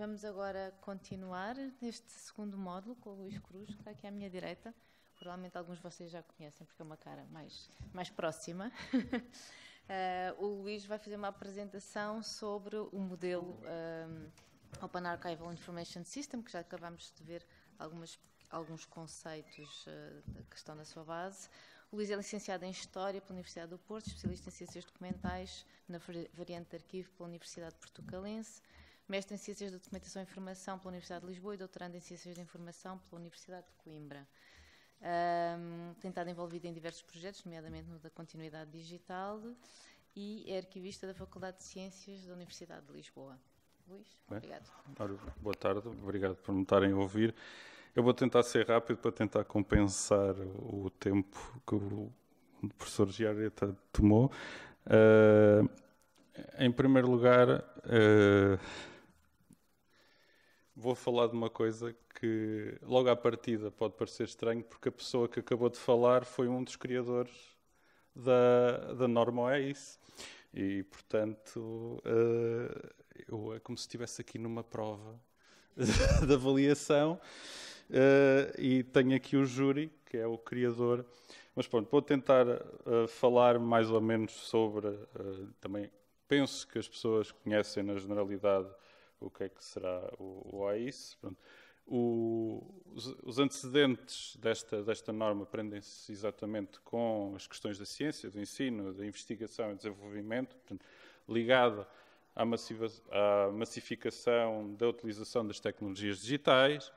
Vamos agora continuar neste segundo módulo com o Luís Cruz, que está aqui à minha direita. Provavelmente alguns de vocês já conhecem, porque é uma cara mais, mais próxima. uh, o Luís vai fazer uma apresentação sobre o modelo um, eh, Open Archival Information System, que já acabamos de ver algumas, alguns conceitos uh, que estão na sua base. O Luís é licenciado em História pela Universidade do Porto, especialista em Ciências Documentais na variante de Arquivo pela Universidade Portucalense mestre em Ciências da Documentação e Informação pela Universidade de Lisboa e doutorando em Ciências da Informação pela Universidade de Coimbra. Um, tem estado envolvido em diversos projetos, nomeadamente no da continuidade digital, e é arquivista da Faculdade de Ciências da Universidade de Lisboa. Luís, obrigado. Bem, boa tarde, obrigado por me estarem a ouvir. Eu vou tentar ser rápido para tentar compensar o tempo que o professor Giareta tomou. Uh, em primeiro lugar, uh, vou falar de uma coisa que logo à partida pode parecer estranho, porque a pessoa que acabou de falar foi um dos criadores da, da norma é isso. E portanto uh, eu, é como se estivesse aqui numa prova de avaliação uh, e tenho aqui o júri, que é o criador. Mas pronto, vou tentar uh, falar mais ou menos sobre também penso que as pessoas conhecem na generalidade o que é que será o, o OIS. O, os, os, antecedentes desta, desta norma prendem-se exatamente com as questões da ciência, do ensino, da investigação e desenvolvimento, portanto, ligada à, massiva, à massificação da utilização das tecnologias digitais,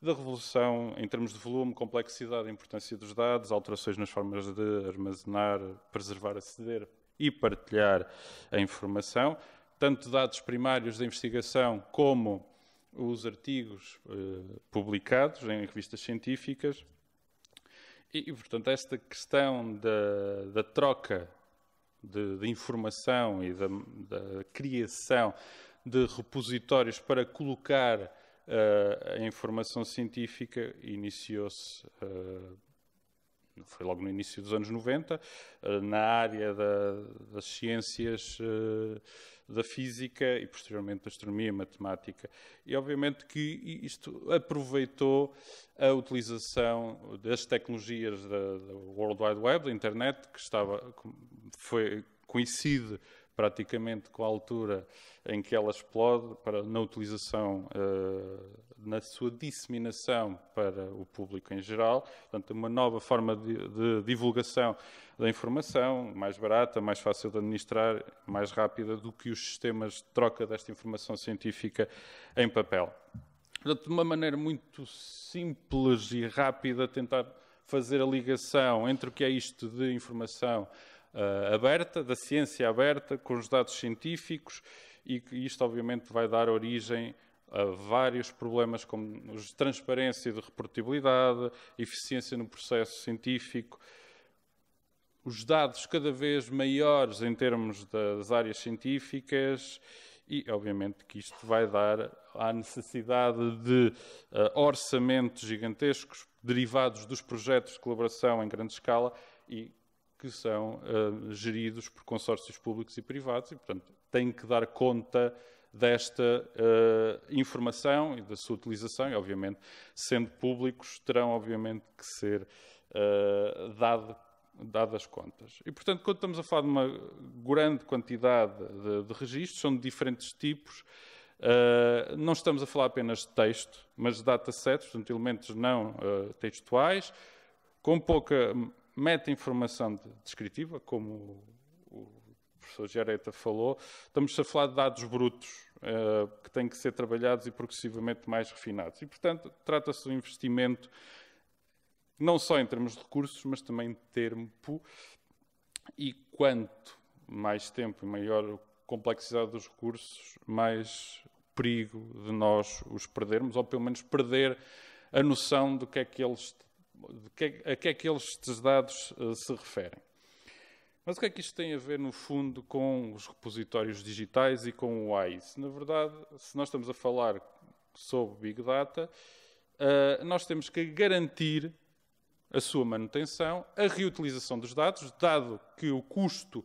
da revolução em termos de volume, complexidade e importância dos dados, alterações nas formas de armazenar, preservar, aceder e partilhar a informação, tanto dados primários da investigação como os artigos eh, publicados em revistas científicas. E, e portanto, esta questão da, da troca de, de, informação e da, da, criação de repositórios para colocar uh, a informação científica iniciou-se. Uh, foi logo no início dos anos 90, eh, na área da, das ciências da física e posteriormente da astronomia e matemática. E obviamente que isto aproveitou a utilização das tecnologias da, da World Wide Web, da internet, que estava, foi conhecido praticamente com a altura em que ela explode, para, na utilização, uh, na sua disseminação para o público em geral. Portanto, uma nova forma de, de divulgação da informação, mais barata, mais fácil de administrar, mais rápida do que os sistemas de troca desta informação científica em papel. Portanto, de uma maneira muito simples e rápida, tentar fazer a ligação entre o que é isto de informação uh, aberta, da ciência aberta, com os dados científicos, e isto obviamente vai dar origem a vários problemas como os de transparência, de reportabilidade, eficiência no processo científico, os dados cada vez maiores em termos das áreas científicas e, obviamente, que isto vai dar à necessidade de uh, orçamentos gigantescos derivados dos projetos de colaboração em grande escala e que são uh, geridos por consórcios públicos e privados e, portanto, têm que dar conta desta uh, informação e da sua utilização e, obviamente, sendo públicos, terão, obviamente, que ser uh, dado, dadas contas. E, portanto, quando estamos a falar de uma grande quantidade de, de registros, são de diferentes tipos, Uh, não estamos a falar apenas de texto, mas de datasets, portanto, elementos não uh, textuais, com pouca meta-informação descritiva, como o professor Gereta falou, estamos a falar de dados brutos eh, que têm que ser trabalhados e progressivamente mais refinados. E, portanto, trata-se de um investimento não só em termos de recursos, mas também de tempo. E quanto mais tempo e maior complexidade dos recursos, mais perigo de nós os perdermos, ou pelo menos perder a noção do que é que eles a que é que estes dados eh, se referem. Mas o que é que isto tem a ver, no fundo, com os repositórios digitais e com o AIS? Na verdade, se nós estamos a falar sobre Big Data, eh, nós temos que garantir a sua manutenção, a reutilização dos dados, dado que o custo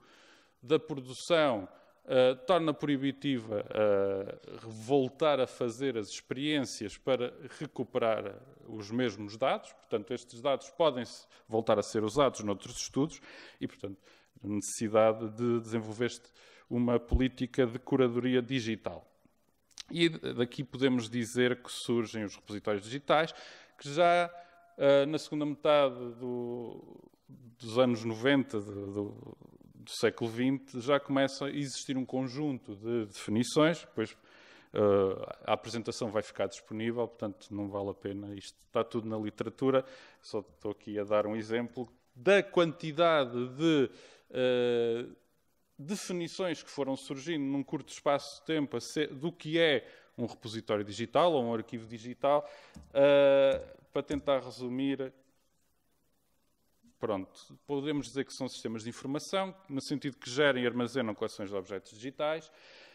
da produção eh, torna proibitiva uh, voltar a fazer as experiências para recuperar os mesmos dados, portanto, estes dados podem voltar a ser usados noutros estudos e, portanto, necessidade de desenvolver uma política de curadoria digital. E daqui podemos dizer que surgem os repositórios digitais, que já uh, na segunda metade do, dos anos 90 do, do do século XX, já começa a existir um conjunto de definições, depois uh, a apresentação vai ficar disponível, portanto não vale a pena, isto está tudo na literatura, só estou aqui a dar um exemplo da quantidade de uh, definições que foram surgindo num curto espaço de tempo ser, do que é um repositório digital ou um arquivo digital, uh, para tentar resumir pronto, podemos dizer que são sistemas de informação, no sentido que gerem e armazenam coleções de objetos digitais,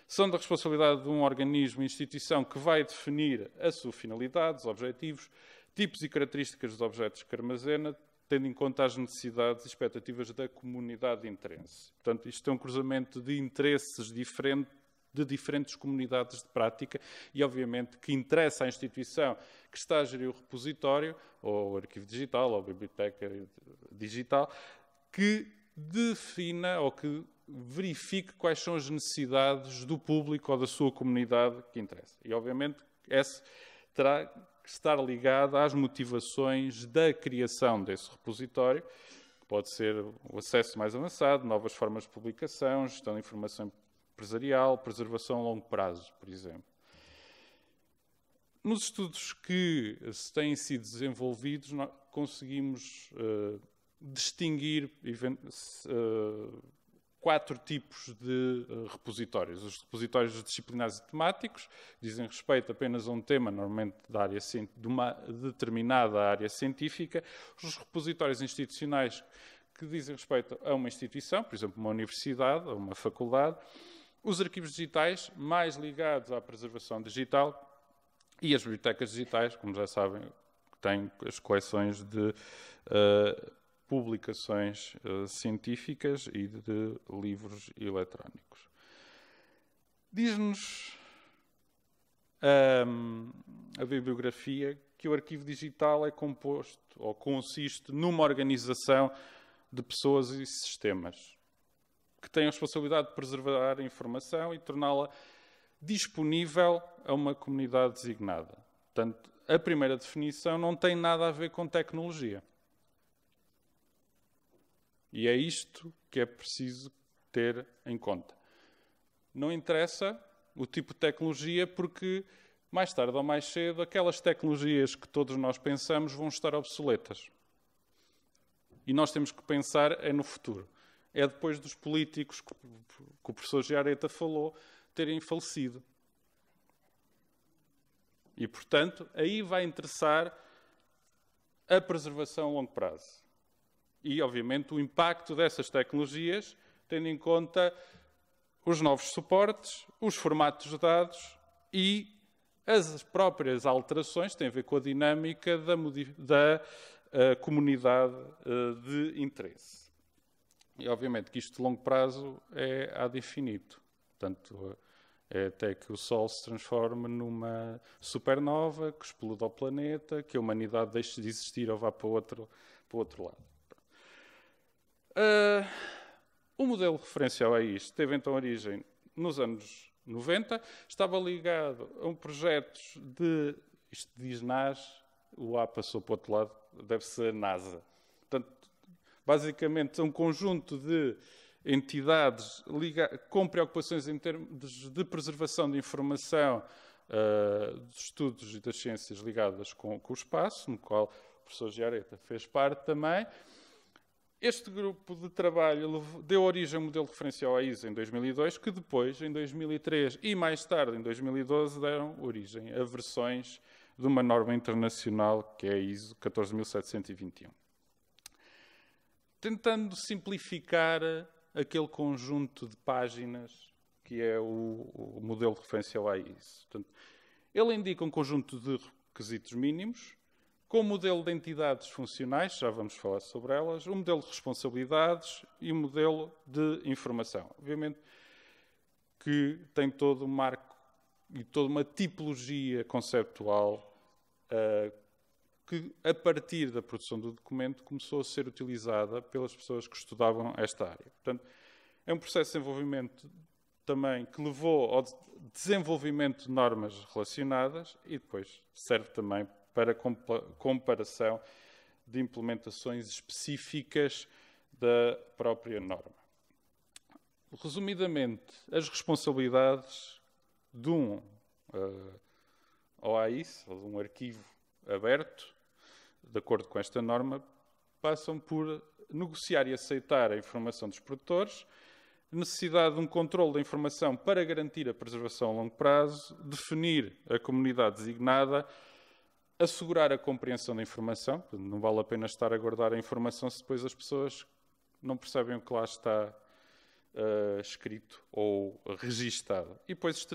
são da responsabilidade de um organismo, instituição, que vai definir a sua finalidade, os objetivos, tipos e características dos objetos que armazena, tendo em conta as necessidades e expectativas da comunidade de interesse. Portanto, isto é um cruzamento de interesses diferentes de diferentes comunidades de prática e, obviamente, que interessa à instituição que está a gerir o repositório, ou o arquivo digital, ou a biblioteca digital, que defina ou que verifique quais são as necessidades do público ou da sua comunidade que interessa. E, obviamente, essa terá que estar ligada às motivações da criação desse repositório, que pode ser o acesso mais avançado, novas formas de publicação, gestão de informação empresarial, preservação a longo prazo, por exemplo. Nos estudos que se têm sido desenvolvidos, conseguimos uh, distinguir uh, quatro tipos de uh, repositórios. Os repositórios disciplinares e temáticos dizem respeito apenas a um tema, normalmente da área, de uma determinada área científica. Os repositórios institucionais que dizem respeito a uma instituição, por exemplo, uma universidade, ou uma faculdade os arquivos digitais mais ligados à preservação digital e as bibliotecas digitais, como já sabem, têm as coleções de uh, publicações uh, científicas e de, de livros eletrónicos. Diz-nos um, ehm, a bibliografia que o arquivo digital é composto ou consiste numa organização de pessoas e sistemas que têm a responsabilidade de preservar a informação e torná-la disponível a uma comunidade designada. Portanto, a primeira definição não tem nada a ver com tecnologia. E é isto que é preciso ter em conta. Não interessa o tipo de tecnologia, porque mais tarde ou mais cedo aquelas tecnologias que todos nós pensamos vão estar obsoletas. E nós temos que pensar é no futuro é depois dos políticos que, que o professor Giareta falou terem falecido. E, portanto, aí vai interessar a preservação a longo prazo. E, obviamente, o impacto dessas tecnologias, tendo em conta os novos suportes, os formatos de dados e as próprias alterações têm a ver com a dinâmica da, da eh, comunidade eh, de interesse. E obviamente que isto de longo prazo é ad infinito. Portanto, é até que o Sol se transforme numa supernova, que exploda o planeta, que a humanidade deixe de existir ou vá para outro, para outro lado. Uh, o modelo referencial a é isto teve então origem nos anos 90, estava ligado a um projeto de, isto diz NAS, o A passou para o outro lado, deve ser NASA basicamente a um conjunto de entidades com preocupações em termos de preservação de informação uh, eh, dos estudos e das ciências ligadas com, com, o espaço, no qual o professor Giareta fez parte também. Este grupo de trabalho deu origem ao modelo referencial à em 2002, que depois, em 2003 e mais tarde, em 2012, deram origem a versões de uma norma internacional que é a ISO 14721 tentando simplificar aquele conjunto de páginas que é o, o modelo referencial a é isso. Portanto, ele indica um conjunto de requisitos mínimos, com o modelo de entidades funcionais, já vamos falar sobre elas, o modelo de responsabilidades e o modelo de informação. Obviamente que tem todo um marco e toda uma tipologia conceptual uh, que, a partir da produção do documento, começou a ser utilizada pelas pessoas que estudavam esta área. Portanto, é um processo de desenvolvimento também que levou ao desenvolvimento de normas relacionadas e depois serve também para comparação de implementações específicas da própria norma. Resumidamente, as responsabilidades de um uh, eh, OAIS, ou de um arquivo aberto, de acordo com esta norma, passam por negociar e aceitar a informação dos produtores, necessidade de um controle da informação para garantir a preservação a longo prazo, definir a comunidade designada, assegurar a compreensão da informação, não vale a pena estar a guardar a informação se depois as pessoas não percebem o que lá está uh, escrito ou registado. E depois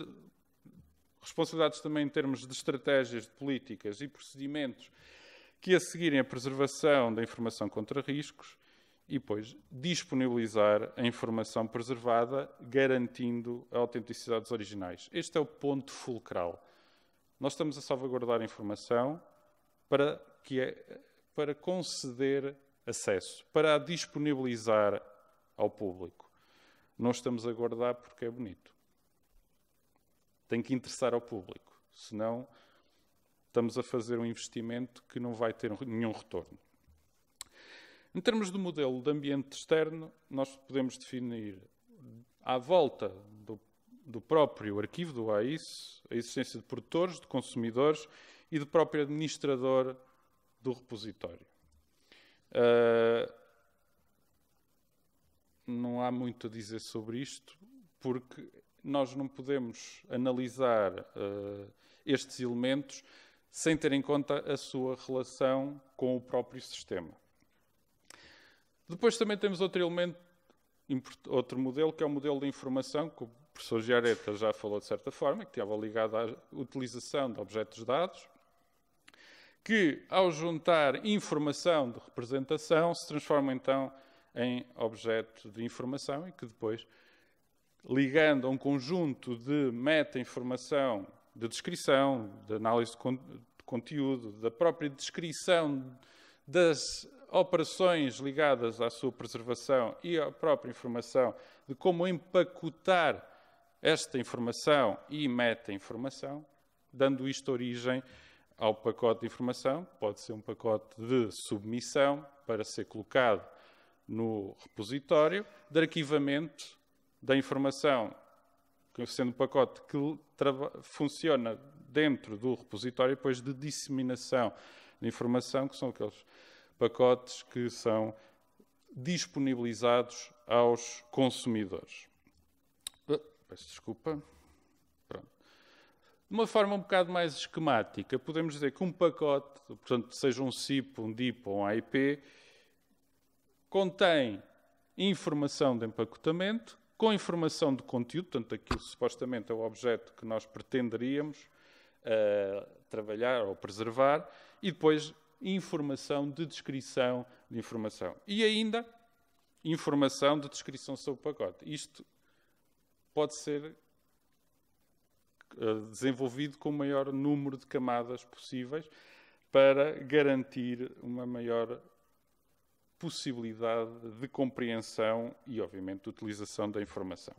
responsabilidades também em termos de estratégias, de políticas e procedimentos que a seguirem a preservação da informação contra riscos e depois disponibilizar a informação preservada, garantindo a autenticidade dos originais. Este é o ponto fulcral. Nós estamos a salvaguardar a informação para, que é, para conceder acesso, para a disponibilizar ao público. Não estamos a guardar porque é bonito. Tem que interessar ao público, senão estamos a fazer um investimento que não vai ter nenhum retorno. Em termos de modelo de ambiente externo, nós podemos definir à volta do, do próprio arquivo do AIS a existência de produtores, de consumidores e do próprio administrador do repositório. Uh, não há muito a dizer sobre isto, porque nós não podemos analisar uh, estes elementos sem ter em conta a sua relação com o próprio sistema. Depois também temos outro elemento, outro modelo, que é o modelo de informação, que o professor Giareta já falou de certa forma, que estava ligado à utilização de objetos dados, que, ao juntar informação de representação, se transforma então em objeto de informação e que depois, ligando a um conjunto de meta-informação de descrição, de análise de, con de conteúdo, da própria descrição das operações ligadas à sua preservação e à própria informação, de como empacotar esta informação e meta-informação, dando isto origem ao pacote de informação, pode ser um pacote de submissão para ser colocado no repositório, de arquivamento da informação sendo um pacote que funciona dentro do repositório depois de disseminação de informação, que são aqueles pacotes que são disponibilizados aos consumidores. Ah, peço desculpa. Pronto. De uma forma um bocado mais esquemática, podemos dizer que um pacote, portanto, seja um Sip, um DIP ou um AIP, contém informação de empacotamento com informação de conteúdo, portanto, aquilo supostamente é o objeto que nós pretenderíamos uh, trabalhar ou preservar, e depois informação de descrição de informação. E ainda informação de descrição sobre o pacote. Isto pode ser eh, desenvolvido com o maior número de camadas possíveis para garantir uma maior possibilidade de compreensão e, obviamente, de utilização da informação.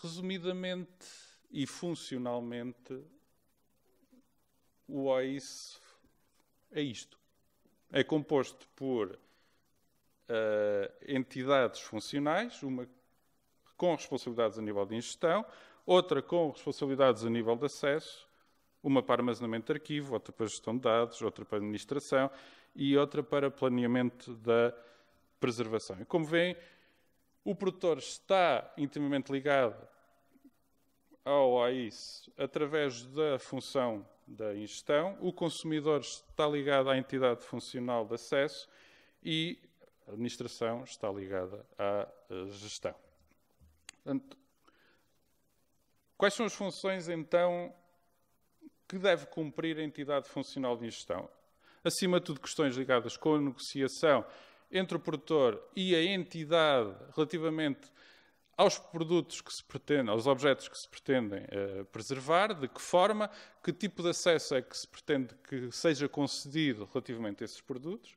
Resumidamente e funcionalmente, o OIS é isto. É composto por uh, entidades funcionais, uma com responsabilidades a nível de ingestão, outra com responsabilidades a nível de acesso, uma para armazenamento de arquivo, outra para gestão de dados, outra para administração, e outra para planeamento da preservação. E como veem, o produtor está intimamente ligado ao AIS através da função da ingestão, o consumidor está ligado à entidade funcional de acesso e a administração está ligada à eh, gestão. Portanto, quais são as funções, então, que deve cumprir a entidade funcional de gestão? acima de tudo, questões ligadas com a negociação entre o produtor e a entidade relativamente aos produtos que se pretendem, aos objetos que se pretendem uh, preservar, de que forma, que tipo de acesso é que se pretende que seja concedido relativamente a esses produtos.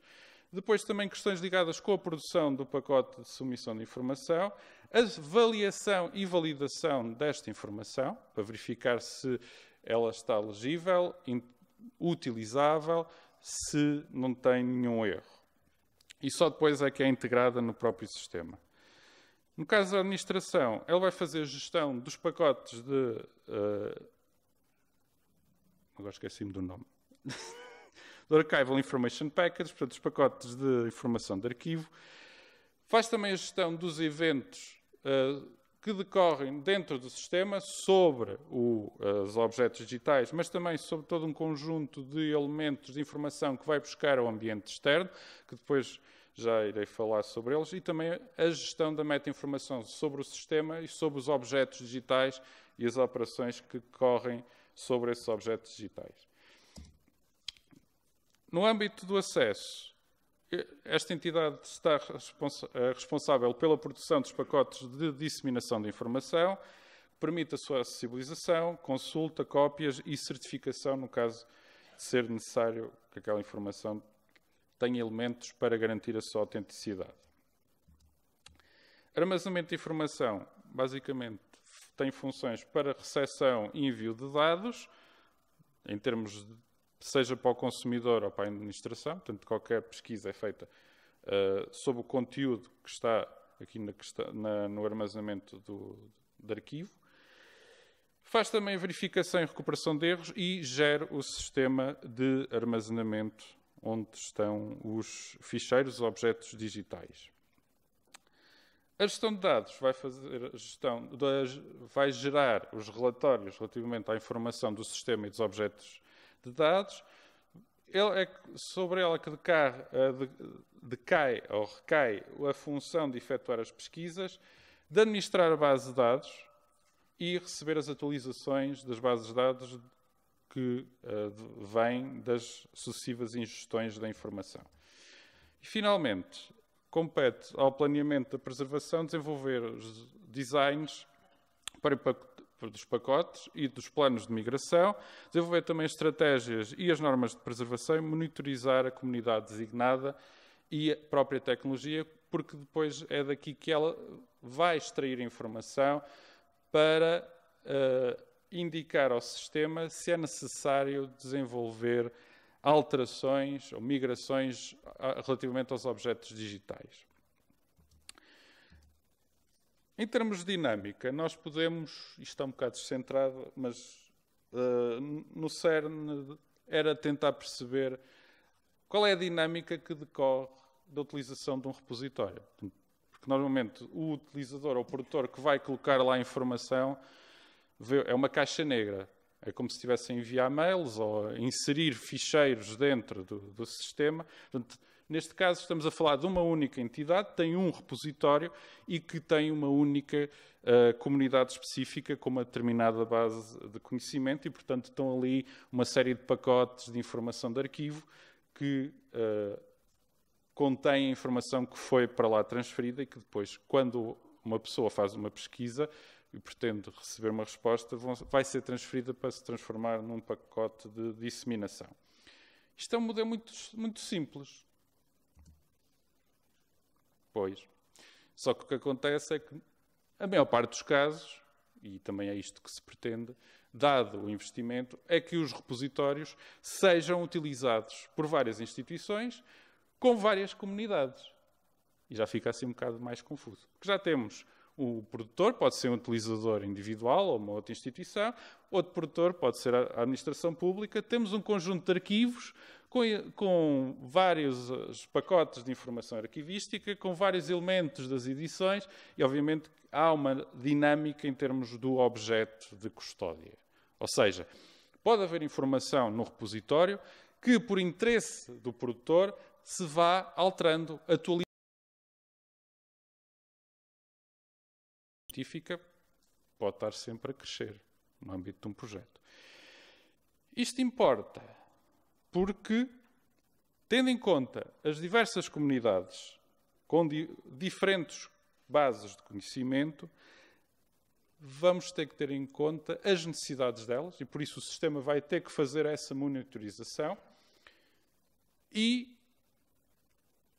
Depois também questões ligadas com a produção do pacote de submissão de informação, a avaliação e validação desta informação, para verificar se ela está legível, utilizável, se não tem nenhum erro. E só depois é que é integrada no próprio sistema. No caso da administração, ela vai fazer a gestão dos pacotes de. Uh, agora esqueci-me do nome. do Archival Information Package, portanto, os pacotes de informação de arquivo. Faz também a gestão dos eventos uh, que decorrem dentro do sistema sobre o, eh, os objetos digitais, mas também sobre todo um conjunto de elementos de informação que vai buscar ao ambiente externo, que depois já irei falar sobre eles, e também a gestão da meta-informação sobre o sistema e sobre os objetos digitais e as operações que correm sobre esses objetos digitais. No âmbito do acesso, esta entidade está eh, responsável pela produção dos pacotes de disseminação de informação, permite a sua acessibilização, consulta, cópias e certificação, no caso de ser necessário que aquela informação tenha elementos para garantir a sua autenticidade. Armazenamento de informação, basicamente, tem funções para recepção e envio de dados, em termos seja para o consumidor ou para a administração, portanto, qualquer pesquisa é feita uh, sobre o conteúdo que está aqui na, na, no armazenamento do, do arquivo. Faz também verificação e recuperação de erros e gera o sistema de armazenamento onde estão os ficheiros, objetos digitais. A gestão de dados vai, fazer gestão das, vai gerar os relatórios relativamente à informação do sistema e dos objetos de dados, é sobre ela que eh, decai ou recai a função de efetuar as pesquisas, de administrar a base de dados e receber as atualizações das bases de dados que eh, vêm das sucessivas ingestões da informação. E, finalmente, compete ao planeamento da preservação desenvolver os designs para dos pacotes e dos planos de migração, desenvolver também estratégias e as normas de preservação e monitorizar a comunidade designada e a própria tecnologia, porque depois é daqui que ela vai extrair informação para uh, indicar ao sistema se é necessário desenvolver alterações ou migrações relativamente aos objetos digitais. Em termos de dinâmica, nós podemos, isto está é um bocado descentrado, mas uh, no CERN era tentar perceber qual é a dinâmica que decorre da utilização de um repositório. Porque normalmente o utilizador ou o produtor que vai colocar lá a informação vê, é uma caixa negra. É como se estivesse a enviar mails ou a inserir ficheiros dentro do, do sistema. Portanto, Neste caso, estamos a falar de uma única entidade, tem um repositório e que tem uma única uh, comunidade específica com uma determinada base de conhecimento e, portanto, estão ali uma série de pacotes de informação de arquivo que uh, eh, contém a informação que foi para lá transferida e que depois, quando uma pessoa faz uma pesquisa, e pretende receber uma resposta, vai ser transferida para se transformar num pacote de disseminação. Isto é um modelo muito, muito simples. Pois. Só que o que acontece é que, a maior parte dos casos, e também é isto que se pretende, dado o investimento, é que os repositórios sejam utilizados por várias instituições com várias comunidades. E já fica assim um bocado mais confuso. Porque já temos o produtor, pode ser um utilizador individual ou uma outra instituição, outro produtor pode ser a administração pública, temos um conjunto de arquivos com, com vários eh, pacotes de informação arquivística, com vários elementos das edições e, obviamente, há uma dinâmica em termos do objeto de custódia. Ou seja, pode haver informação no repositório que, por interesse do produtor, se vá alterando, atualizando. científica pode estar sempre a crescer no âmbito de um projeto. Isto importa porque, tendo em conta as diversas comunidades com di diferentes bases de conhecimento, vamos ter que ter em conta as necessidades delas e, por isso, o sistema vai ter que fazer essa monitorização e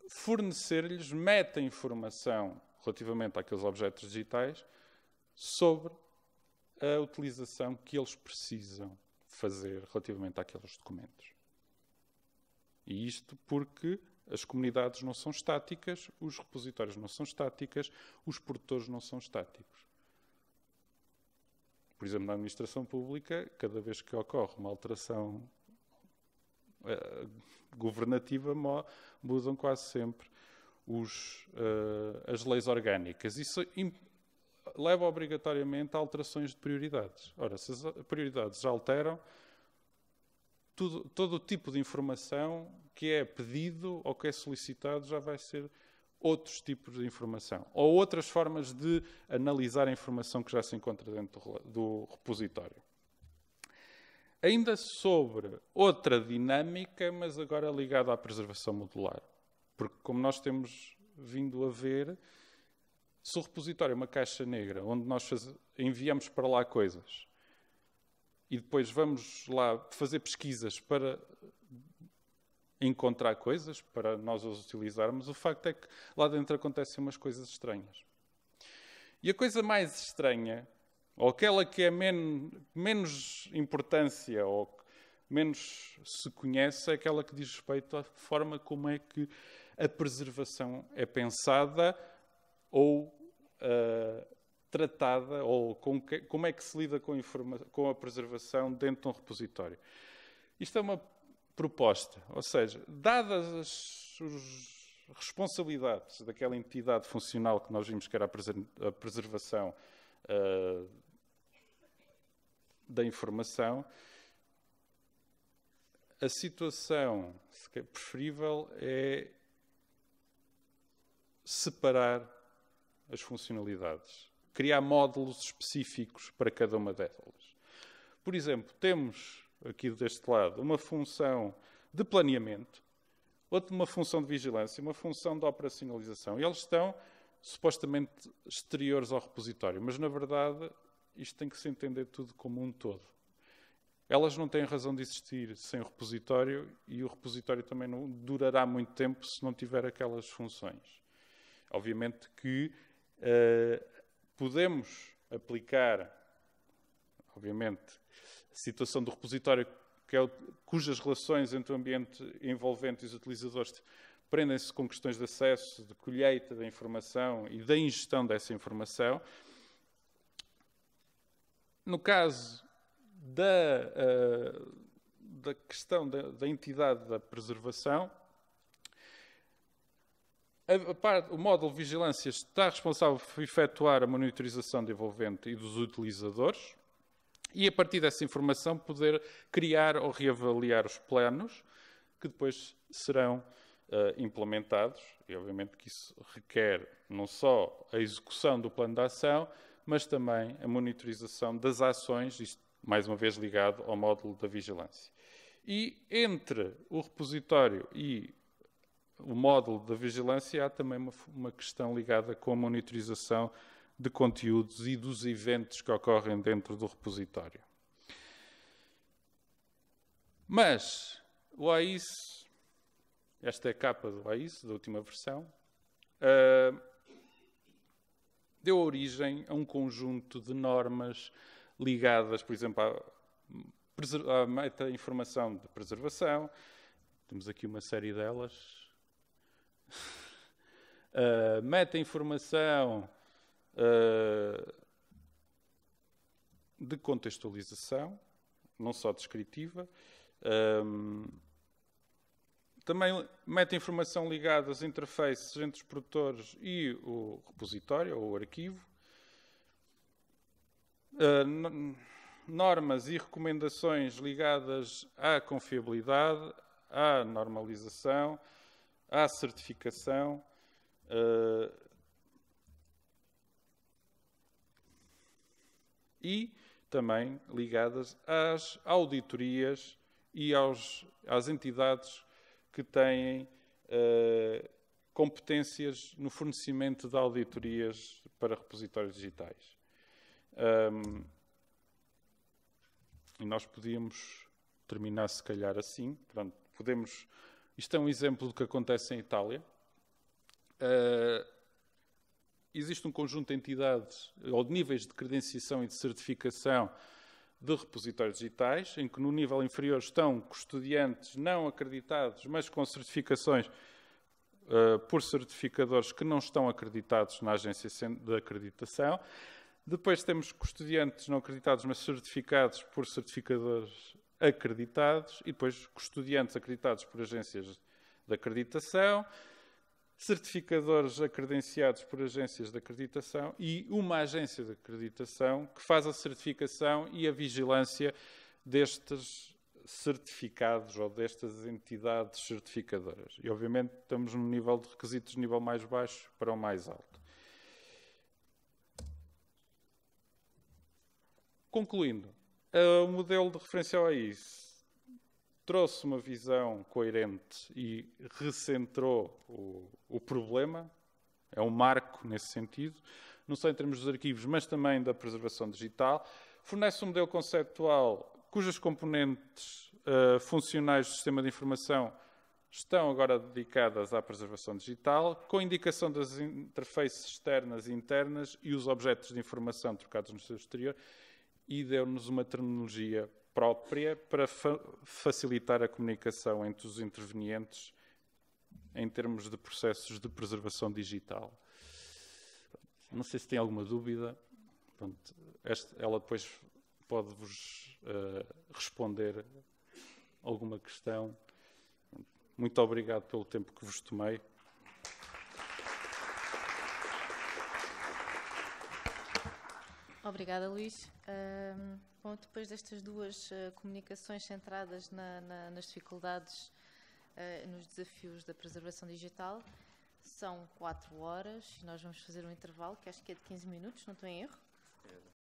fornecer-lhes meta-informação relativamente àqueles objetos digitais sobre a utilização que eles precisam fazer relativamente àqueles documentos. E isto porque as comunidades não são estáticas, os repositórios não são estáticas, os produtores não são estáticos. Por exemplo, na administração pública, cada vez que ocorre uma alteração eh, governativa, mudam quase sempre os, eh, as leis orgânicas. Isso leva obrigatoriamente a alterações de prioridades. Ora, se as prioridades alteram, tudo, todo o tipo de informação que é pedido ou que é solicitado já vai ser outros tipos de informação ou outras formas de analisar a informação que já se encontra dentro do repositório. Ainda sobre outra dinâmica, mas agora ligada à preservação modular. Porque, como nós temos vindo a ver, se o repositório é uma caixa negra onde nós enviamos para lá coisas e depois vamos lá fazer pesquisas para encontrar coisas, para nós as utilizarmos, o facto é que lá dentro acontecem umas coisas estranhas. E a coisa mais estranha, ou aquela que é men menos importância ou menos se conhece, é aquela que diz respeito à forma como é que a preservação é pensada ou uh, tratada ou com que, como é que se lida com, com a preservação dentro de um repositório. Isto é uma proposta, ou seja, dadas as, as responsabilidades daquela entidade funcional que nós vimos que era a, preser, a preservação uh, da informação, a situação preferível é separar as funcionalidades criar módulos específicos para cada uma delas. Por exemplo, temos aqui deste lado uma função de planeamento, outra uma função de vigilância, uma função de operacionalização. E eles estão supostamente exteriores ao repositório, mas na verdade isto tem que se entender tudo como um todo. Elas não têm razão de existir sem o repositório e o repositório também não durará muito tempo se não tiver aquelas funções. Obviamente que eh, Podemos aplicar, obviamente, a situação do repositório que é o, cujas relações entre o ambiente envolvente e os utilizadores prendem-se com questões de acesso, de colheita da informação e da ingestão dessa informação. No caso da, uh, da questão da, da entidade da preservação, o módulo de vigilância está responsável por efetuar a monitorização do envolvente e dos utilizadores e, a partir dessa informação, poder criar ou reavaliar os planos que depois serão uh, implementados. E, obviamente, que isso requer não só a execução do plano de ação, mas também a monitorização das ações, isto, mais uma vez, ligado ao módulo da vigilância. E entre o repositório e o módulo da vigilância, há também uma, uma questão ligada com a monitorização de conteúdos e dos eventos que ocorrem dentro do repositório. Mas o AIS, esta é a capa do AIS, da última versão, uh, deu origem a um conjunto de normas ligadas, por exemplo, à, à meta-informação de preservação. Temos aqui uma série delas, uh, eh, meta informação uh, de contextualização, não só descritiva. Um, eh, também meta informação ligada às interfaces entre os produtores e o repositório ou o arquivo. Uh, normas e recomendações ligadas à confiabilidade, à normalização, à certificação. Uh, e também ligadas às auditorias e aos, às entidades que têm uh, competências no fornecimento de auditorias para repositórios digitais. Um, e nós podíamos terminar, se calhar, assim. Pronto, podemos isto é um exemplo do que acontece em Itália. Uh, existe um conjunto de entidades ou de níveis de credenciação e de certificação de repositórios digitais, em que no nível inferior estão custodiantes não acreditados, mas com certificações uh, por certificadores que não estão acreditados na agência de acreditação. Depois temos custodiantes não acreditados, mas certificados por certificadores acreditados e depois custodiantes acreditados por agências de acreditação, certificadores acredenciados por agências de acreditação e uma agência de acreditação que faz a certificação e a vigilância destes certificados ou destas entidades certificadoras. E, obviamente, estamos num nível de requisitos de nível mais baixo para o mais alto. Concluindo, ah, o modelo de referência a é isso trouxe uma visão coerente e recentrou o, o problema, é um marco nesse sentido, não só em termos dos arquivos, mas também da preservação digital, fornece um modelo conceptual cujas componentes uh, funcionais do sistema de informação estão agora dedicadas à preservação digital, com indicação das interfaces externas e internas e os objetos de informação trocados no seu exterior, e deu-nos uma terminologia própria para fa facilitar a comunicação entre os intervenientes em termos de processos de preservação digital. Não sei se tem alguma dúvida. Pronto, esta, ela depois pode-vos uh, responder alguma questão. Muito obrigado pelo tempo que vos tomei. Obrigada, Luís. bom, depois destas duas uh, comunicações centradas na, na, nas dificuldades, uh, nos desafios da preservação digital, são quatro horas e nós vamos fazer um intervalo que acho que é de 15 minutos, não estou em erro?